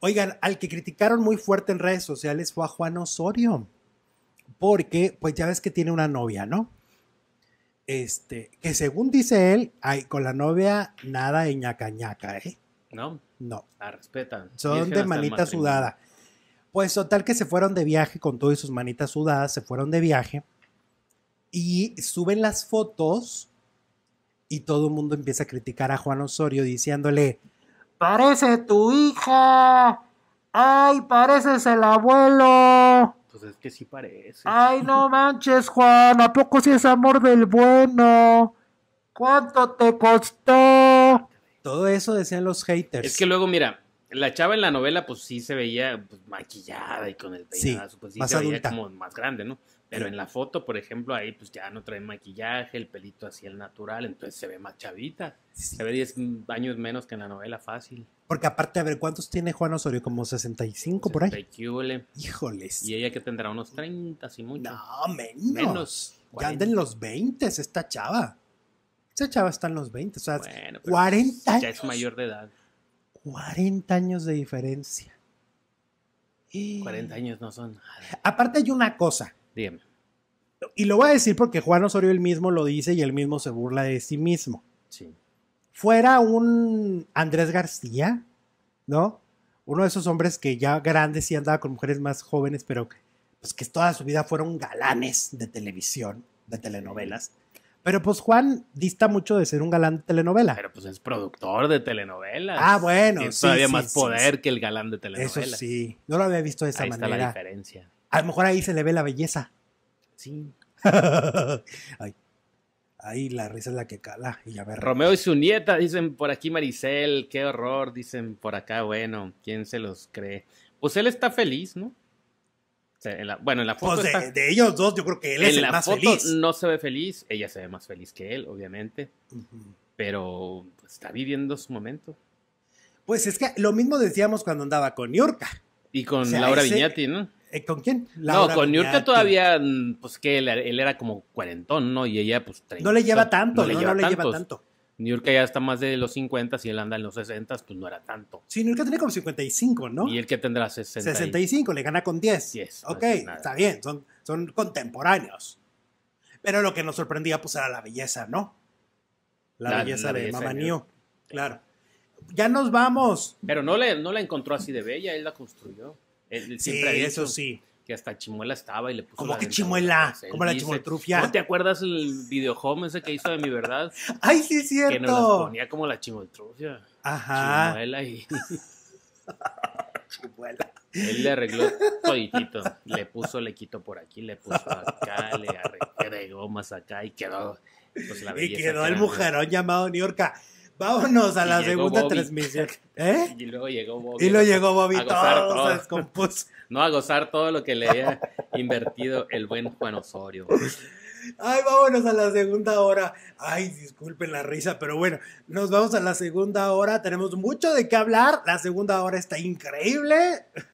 Oigan, al que criticaron muy fuerte en redes sociales fue a Juan Osorio, porque pues ya ves que tiene una novia, ¿no? Este, que según dice él, con la novia nada de ñaca ñaca, ¿eh? No. No. La respetan. Son de manita sudada. Pues total que se fueron de viaje con y sus manitas sudadas, se fueron de viaje y suben las fotos y todo el mundo empieza a criticar a Juan Osorio diciéndole, parece tu hija. Ay, pareces el abuelo. Pues es que sí parece. Ay, no manches, Juan. ¿A poco si es amor del bueno? ¿Cuánto te costó? Todo eso decían los haters. Es que luego, mira, la chava en la novela, pues sí se veía pues, maquillada y con el peinado, pues sí se como más grande, ¿no? Pero en la foto, por ejemplo, ahí pues ya no trae maquillaje, el pelito así el natural, entonces se ve más chavita. Se ve 10 años menos que en la novela fácil. Porque aparte, a ver, ¿cuántos tiene Juan Osorio? Como 65 por ahí. Híjoles. Y ella que tendrá unos 30 y mucho. No, menos. Menos. Ya anda en los 20 esta chava. Esta chava está en los 20, o sea, 40 Ya es mayor de edad. 40 años de diferencia. 40 años no son nada. Aparte hay una cosa. Dígame. Y lo voy a decir porque Juan Osorio el mismo lo dice y él mismo se burla de sí mismo. Sí. Fuera un Andrés García, ¿no? Uno de esos hombres que ya grandes y andaba con mujeres más jóvenes, pero pues que toda su vida fueron galanes de televisión, de telenovelas. Pero pues Juan dista mucho de ser un galán de telenovela. Pero pues es productor de telenovelas. Ah, bueno. Tiene sí, todavía más poder que el galán de telenovelas. Eso sí. No lo había visto de esa manera. Ahí está la diferencia. A lo mejor ahí se le ve la belleza. Sí. Ay. Ahí la risa es la que cala y ya ver. Romeo y su nieta, dicen por aquí Maricel, qué horror, dicen por acá, bueno, ¿quién se los cree? Pues él está feliz, ¿no? bueno, en la foto. Pues, de, ellos dos, yo creo que él es el más foto feliz. No se ve feliz, ella se ve más feliz que él, obviamente. Pero está viviendo su momento. Pues es que lo mismo decíamos cuando andaba con Yurka Y con Laura Viñati, ¿no? Eh, ¿Con quién? no, con Yurka todavía, pues que él, era como cuarentón, ¿no? Y ella, pues No le lleva tanto, le lleva, le lleva tanto. New York ya está más de los 50, y él anda en los 60, pues no era tanto. Sí, New York tiene como 55, ¿no? Y él que tendrá 65, le gana con 10. 10 ok, está bien, son, son contemporáneos. Pero lo que nos sorprendía pues era la belleza, ¿no? La, belleza de New. Claro. Ya nos vamos. Pero no, le, no la encontró así de bella, él la construyó. sí, eso sí que hasta Chimuela estaba y le puso. como. que Chimuela? Como la chimoltrufia? ¿No te acuerdas el video home ese que hizo de mi verdad? ¡Ay, sí, es cierto! Que nos ponía como la chimoltrufia. Ajá. Chimuela y. Chimuela. Él le arregló toditito. Le puso, le quitó por aquí, le puso acá, le arregló más acá y quedó. Pues, y quedó el mujerón llamado New York Vámonos a la segunda transmisión. ¿Eh? Y luego llegó Bobby. Y luego llegó No, a gozar todo lo que le había invertido el buen Juan Osorio. Ay, vámonos a la segunda hora. Ay, disculpen la risa, pero bueno, nos vamos a la segunda hora. Tenemos mucho de qué hablar. La segunda hora está increíble.